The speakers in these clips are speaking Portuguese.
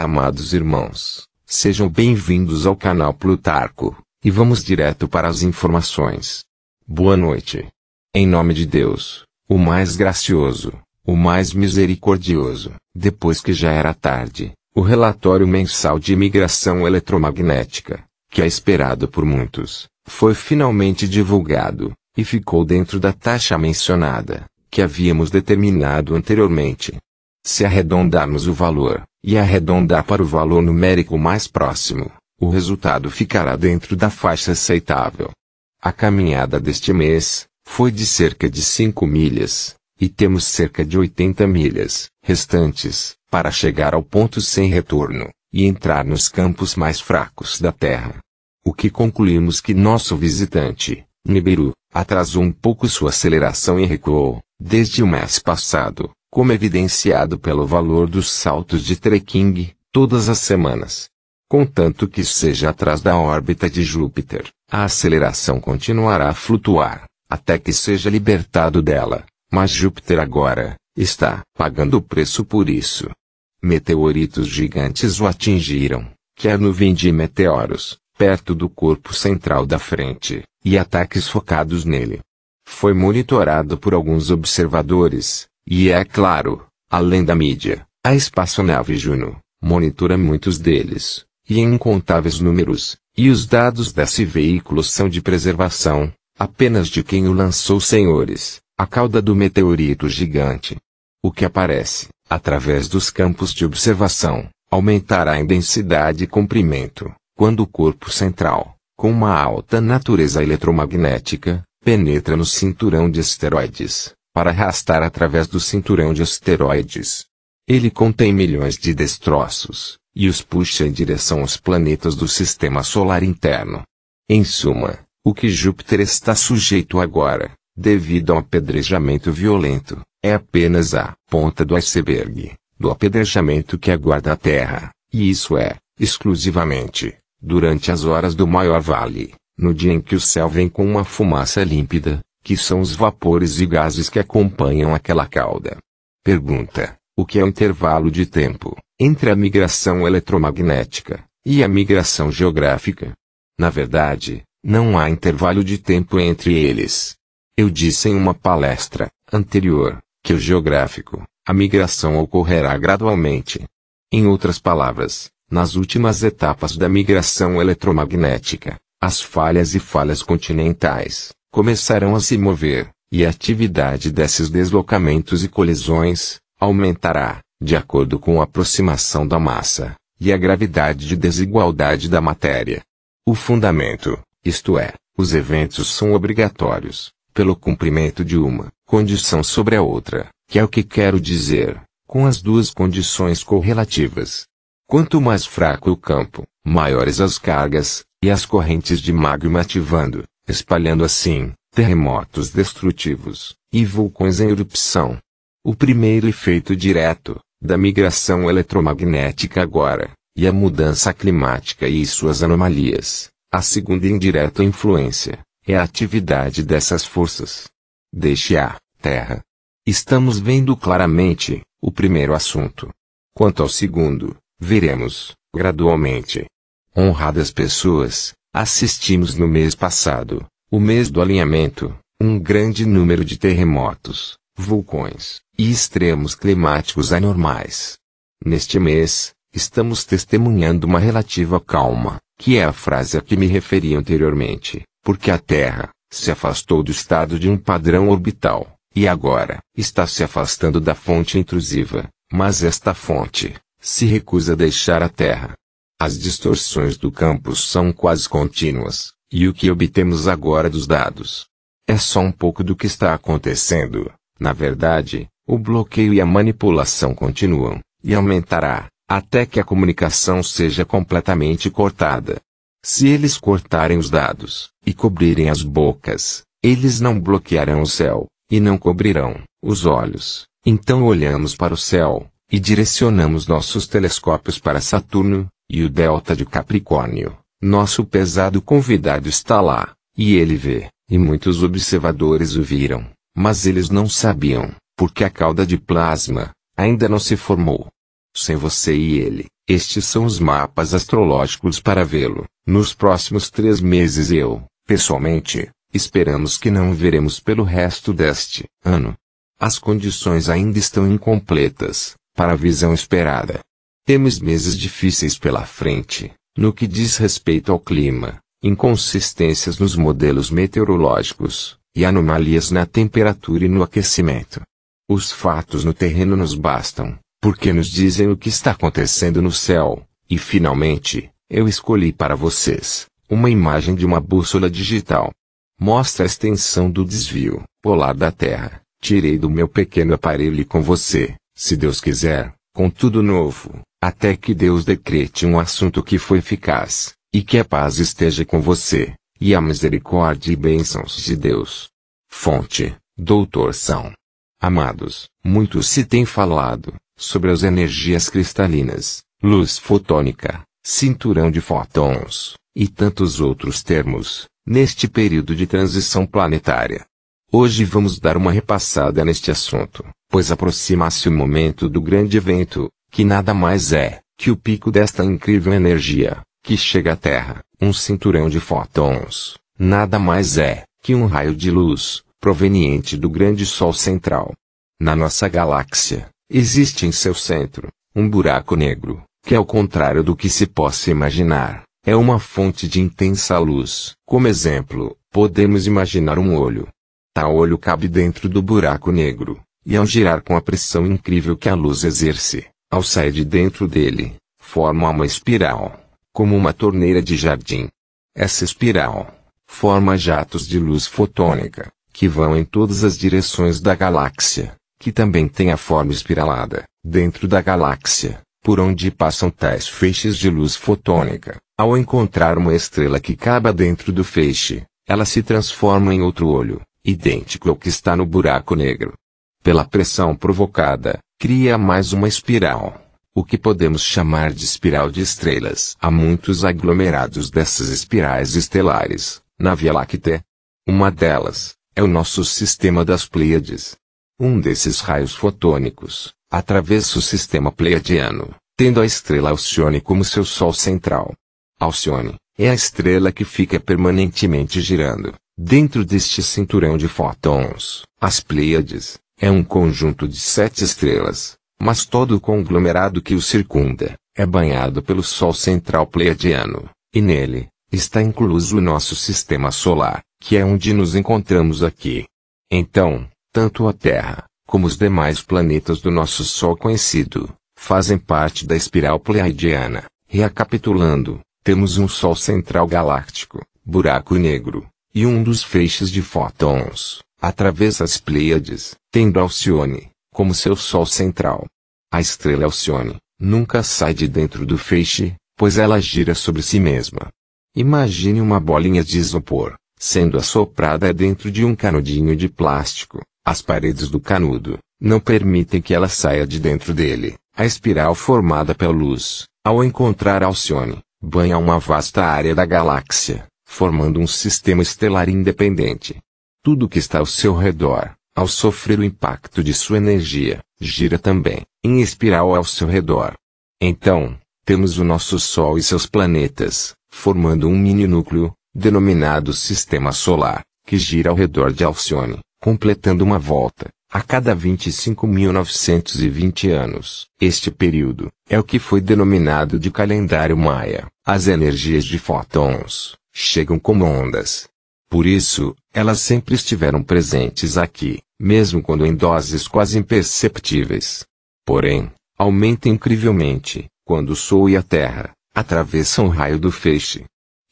Olá, amados irmãos, sejam bem-vindos ao canal Plutarco, e vamos direto para as informações. Boa noite. Em nome de Deus, o mais gracioso, o mais misericordioso, depois que já era tarde, o relatório mensal de imigração eletromagnética, que é esperado por muitos, foi finalmente divulgado, e ficou dentro da taxa mencionada, que havíamos determinado anteriormente. Se arredondarmos o valor, e arredondar para o valor numérico mais próximo, o resultado ficará dentro da faixa aceitável. A caminhada deste mês foi de cerca de 5 milhas, e temos cerca de 80 milhas restantes para chegar ao ponto sem retorno e entrar nos campos mais fracos da Terra. O que concluímos que nosso visitante, Nibiru, atrasou um pouco sua aceleração e recuou, desde o mês passado, como evidenciado pelo valor dos saltos de trekking, todas as semanas. Contanto que seja atrás da órbita de Júpiter, a aceleração continuará a flutuar, até que seja libertado dela, mas Júpiter agora está pagando o preço por isso. Meteoritos gigantes o atingiram, que é a nuvem de meteoros, perto do corpo central da frente, e ataques focados nele. Foi monitorado por alguns observadores, e é claro, além da mídia, a espaçonave Juno monitora muitos deles, e em incontáveis números, e os dados desse veículo são de preservação, apenas de quem o lançou, senhores, a cauda do meteorito gigante. O que aparece, através dos campos de observação, aumentará em densidade e comprimento, quando o corpo central, com uma alta natureza eletromagnética, penetra no cinturão de asteroides para arrastar através do cinturão de asteroides. Ele contém milhões de destroços, e os puxa em direção aos planetas do sistema solar interno. Em suma, o que Júpiter está sujeito agora, devido ao apedrejamento violento, é apenas a ponta do iceberg, do apedrejamento que aguarda a Terra, e isso é, exclusivamente, durante as horas do maior vale, no dia em que o céu vem com uma fumaça límpida, que são os vapores e gases que acompanham aquela cauda. Pergunta: o que é o intervalo de tempo entre a migração eletromagnética e a migração geográfica? Na verdade, não há intervalo de tempo entre eles. Eu disse em uma palestra anterior que o geográfico, a migração ocorrerá gradualmente. Em outras palavras, nas últimas etapas da migração eletromagnética, as falhas e falhas continentais começarão a se mover, e a atividade desses deslocamentos e colisões aumentará, de acordo com a aproximação da massa e a gravidade de desigualdade da matéria. O fundamento, isto é, os eventos são obrigatórios, pelo cumprimento de uma condição sobre a outra, que é o que quero dizer, com as duas condições correlativas. Quanto mais fraco o campo, maiores as cargas, e as correntes de magma ativando, espalhando assim terremotos destrutivos e vulcões em erupção. O primeiro efeito direto da migração eletromagnética agora e a mudança climática e suas anomalias, a segunda indireta influência é a atividade dessas forças. Deixe a Terra. Estamos vendo claramente o primeiro assunto. Quanto ao segundo, veremos, gradualmente. Honradas pessoas, Assistimos no mês passado, o mês do alinhamento, um grande número de terremotos, vulcões e extremos climáticos anormais. Neste mês, estamos testemunhando uma relativa calma, que é a frase a que me referi anteriormente, porque a Terra se afastou do estado de um padrão orbital e agora está se afastando da fonte intrusiva, mas esta fonte se recusa a deixar a Terra. As distorções do campo são quase contínuas, e o que obtemos agora dos dados é só um pouco do que está acontecendo. Na verdade, o bloqueio e a manipulação continuam, e aumentará, até que a comunicação seja completamente cortada. Se eles cortarem os dados e cobrirem as bocas, eles não bloquearão o céu, e não cobrirão os olhos. Então olhamos para o céu, e direcionamos nossos telescópios para Saturno, e o delta de Capricórnio, nosso pesado convidado está lá, e ele vê, e muitos observadores o viram, mas eles não sabiam, porque a cauda de plasma ainda não se formou. Sem você e ele, estes são os mapas astrológicos para vê-lo. Nos próximos três meses eu, pessoalmente, esperamos que não veremos pelo resto deste ano. As condições ainda estão incompletas para a visão esperada. Temos meses difíceis pela frente, no que diz respeito ao clima, inconsistências nos modelos meteorológicos, e anomalias na temperatura e no aquecimento. Os fatos no terreno nos bastam, porque nos dizem o que está acontecendo no céu, e finalmente, eu escolhi para vocês uma imagem de uma bússola digital. Mostra a extensão do desvio polar da Terra. Tirei do meu pequeno aparelho e com você, se Deus quiser, com tudo novo, até que Deus decrete um assunto que foi eficaz, e que a paz esteja com você, e a misericórdia e bênçãos de Deus. Fonte, Doutor São. Amados, muito se tem falado, sobre as energias cristalinas, luz fotônica, cinturão de fótons, e tantos outros termos, neste período de transição planetária. Hoje vamos dar uma repassada neste assunto, pois aproxima-se o momento do grande evento, que nada mais é que o pico desta incrível energia, que chega à Terra, um cinturão de fótons, nada mais é que um raio de luz, proveniente do grande Sol central. Na nossa galáxia, existe em seu centro um buraco negro, que ao é contrário do que se possa imaginar, é uma fonte de intensa luz. Como exemplo, podemos imaginar um olho. Tal olho cabe dentro do buraco negro, e ao girar com a pressão incrível que a luz exerce, ao sair de dentro dele, forma uma espiral, como uma torneira de jardim. Essa espiral forma jatos de luz fotônica, que vão em todas as direções da galáxia, que também tem a forma espiralada, dentro da galáxia, por onde passam tais feixes de luz fotônica. Ao encontrar uma estrela que caba dentro do feixe, ela se transforma em outro olho, idêntico ao que está no buraco negro pela pressão provocada, cria mais uma espiral, o que podemos chamar de espiral de estrelas. Há muitos aglomerados dessas espirais estelares na Via Láctea. Uma delas é o nosso sistema das Pleiades. Um desses raios fotônicos atravessa o sistema pleiadiano, tendo a estrela Alcione como seu sol central. Alcione é a estrela que fica permanentemente girando dentro deste cinturão de fótons. As Pleiades é um conjunto de sete estrelas, mas todo o conglomerado que o circunda é banhado pelo Sol central pleiadiano, e nele está incluso o nosso sistema solar, que é onde nos encontramos aqui. Então, tanto a Terra como os demais planetas do nosso Sol conhecido fazem parte da espiral pleiadiana. Recapitulando, temos um Sol central galáctico, buraco negro, e um dos feixes de fótons através das Pleiades, tendo Alcione como seu sol central. A estrela Alcione nunca sai de dentro do feixe, pois ela gira sobre si mesma. Imagine uma bolinha de isopor, sendo assoprada dentro de um canudinho de plástico. As paredes do canudo não permitem que ela saia de dentro dele. A espiral formada pela luz, ao encontrar Alcione, banha uma vasta área da galáxia, formando um sistema estelar independente tudo que está ao seu redor, ao sofrer o impacto de sua energia, gira também, em espiral ao seu redor. Então, temos o nosso Sol e seus planetas, formando um mini núcleo, denominado Sistema Solar, que gira ao redor de Alcione, completando uma volta, a cada 25.920 anos. Este período é o que foi denominado de calendário maia. As energias de fótons chegam como ondas por isso, elas sempre estiveram presentes aqui, mesmo quando em doses quase imperceptíveis. Porém, aumenta incrivelmente, quando o Sol e a Terra atravessam o raio do feixe.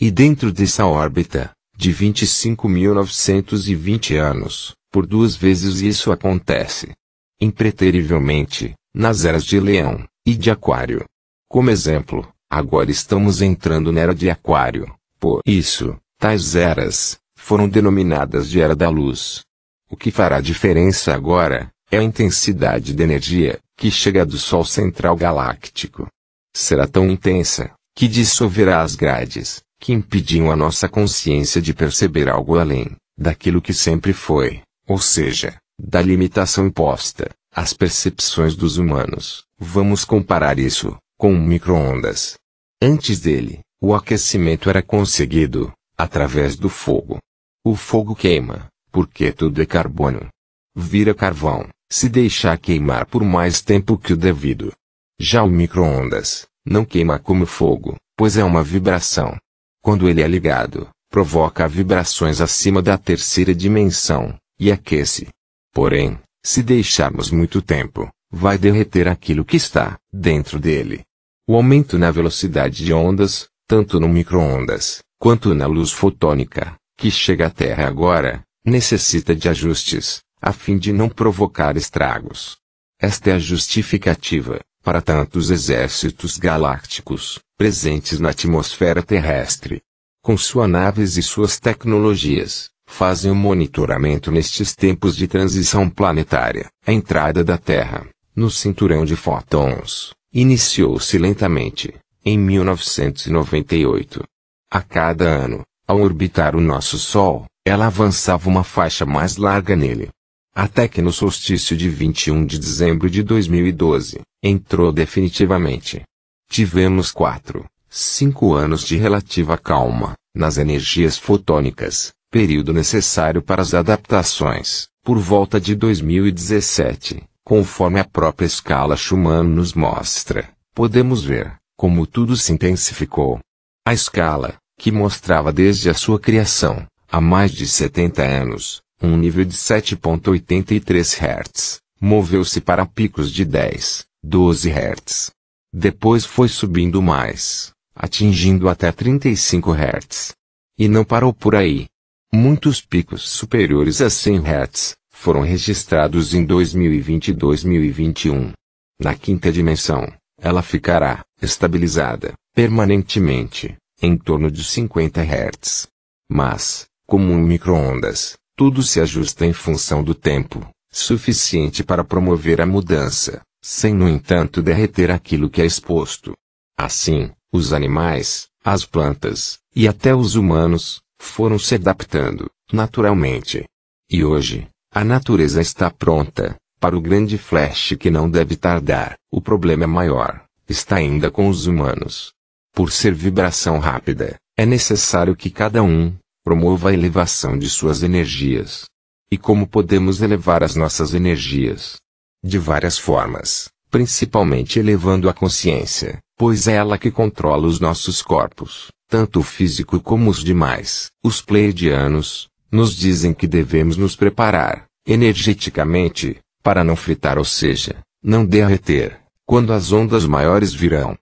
E dentro dessa órbita, de 25.920 anos, por duas vezes isso acontece. Impreterivelmente, nas eras de Leão e de Aquário. Como exemplo, agora estamos entrando na era de Aquário, por isso, tais eras foram denominadas de Era da Luz. O que fará diferença agora é a intensidade de energia que chega do Sol central galáctico. Será tão intensa que dissolverá as grades que impediam a nossa consciência de perceber algo além daquilo que sempre foi, ou seja, da limitação imposta às percepções dos humanos. Vamos comparar isso com um microondas. Antes dele, o aquecimento era conseguido através do fogo. O fogo queima, porque tudo é carbono. Vira carvão, se deixar queimar por mais tempo que o devido. Já o micro-ondas, não queima como fogo, pois é uma vibração. Quando ele é ligado, provoca vibrações acima da terceira dimensão, e aquece. Porém, se deixarmos muito tempo, vai derreter aquilo que está dentro dele. O aumento na velocidade de ondas, tanto no micro-ondas, quanto na luz fotônica, que chega à Terra agora, necessita de ajustes, a fim de não provocar estragos. Esta é a justificativa, para tantos exércitos galácticos, presentes na atmosfera terrestre. Com suas naves e suas tecnologias, fazem o monitoramento nestes tempos de transição planetária. A entrada da Terra, no cinturão de fótons, iniciou-se lentamente, em 1998. A cada ano, ao orbitar o nosso Sol, ela avançava uma faixa mais larga nele. Até que no solstício de 21 de dezembro de 2012, entrou definitivamente. Tivemos quatro, cinco anos de relativa calma, nas energias fotônicas, período necessário para as adaptações, por volta de 2017, conforme a própria escala Schumann nos mostra, podemos ver como tudo se intensificou. A escala, que mostrava desde a sua criação, há mais de 70 anos, um nível de 7.83 Hz, moveu-se para picos de 10, 12 Hz. Depois foi subindo mais, atingindo até 35 Hz. E não parou por aí. Muitos picos superiores a 100 Hz foram registrados em 2020 e 2021. Na quinta dimensão, ela ficará estabilizada permanentemente em torno de 50 Hz. Mas, como um microondas, tudo se ajusta em função do tempo, suficiente para promover a mudança, sem no entanto derreter aquilo que é exposto. Assim, os animais, as plantas, e até os humanos, foram se adaptando, naturalmente. E hoje, a natureza está pronta, para o grande flash que não deve tardar. O problema é maior, está ainda com os humanos. Por ser vibração rápida, é necessário que cada um promova a elevação de suas energias. E como podemos elevar as nossas energias? De várias formas, principalmente elevando a consciência, pois é ela que controla os nossos corpos, tanto o físico como os demais. Os pleiadianos nos dizem que devemos nos preparar, energeticamente, para não fritar ou seja, não derreter, quando as ondas maiores virão.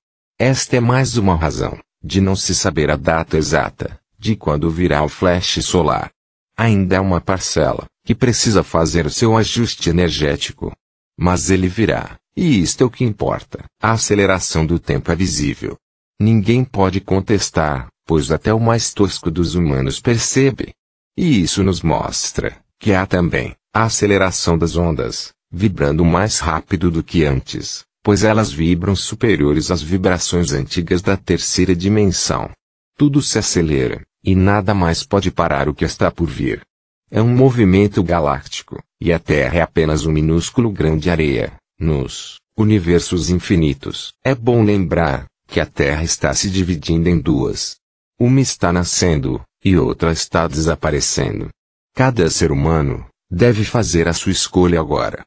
Esta é mais uma razão, de não se saber a data exata, de quando virá o flash solar. Ainda há é uma parcela, que precisa fazer o seu ajuste energético. Mas ele virá, e isto é o que importa. A aceleração do tempo é visível. Ninguém pode contestar, pois até o mais tosco dos humanos percebe. E isso nos mostra, que há também, a aceleração das ondas, vibrando mais rápido do que antes, pois elas vibram superiores às vibrações antigas da terceira dimensão. Tudo se acelera, e nada mais pode parar o que está por vir. É um movimento galáctico, e a Terra é apenas um minúsculo grão de areia, nos universos infinitos. É bom lembrar que a Terra está se dividindo em duas. Uma está nascendo, e outra está desaparecendo. Cada ser humano deve fazer a sua escolha agora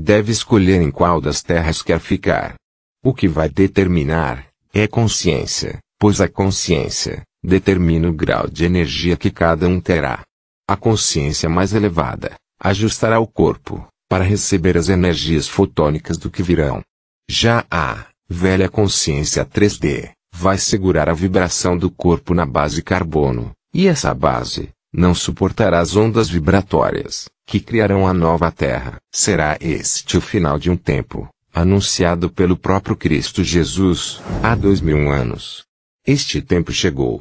deve escolher em qual das terras quer ficar. O que vai determinar é consciência, pois a consciência determina o grau de energia que cada um terá. A consciência mais elevada ajustará o corpo para receber as energias fotônicas do que virão. Já a velha consciência 3D vai segurar a vibração do corpo na base carbono, e essa base não suportará as ondas vibratórias que criarão a nova terra. Será este o final de um tempo, anunciado pelo próprio Cristo Jesus, há dois mil anos. Este tempo chegou.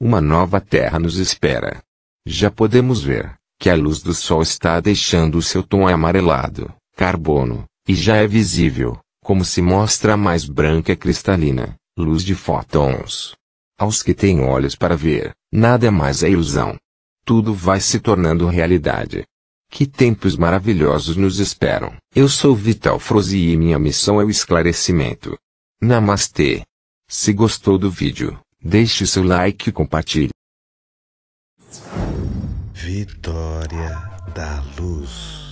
Uma nova terra nos espera. Já podemos ver que a luz do sol está deixando o seu tom amarelado, carbono, e já é visível, como se mostra mais branca cristalina, luz de fótons. Aos que têm olhos para ver, nada é mais é ilusão. Tudo vai se tornando realidade. Que tempos maravilhosos nos esperam. Eu sou Vital Frozi e minha missão é o esclarecimento. Namastê. Se gostou do vídeo, deixe seu like e compartilhe. Vitória da Luz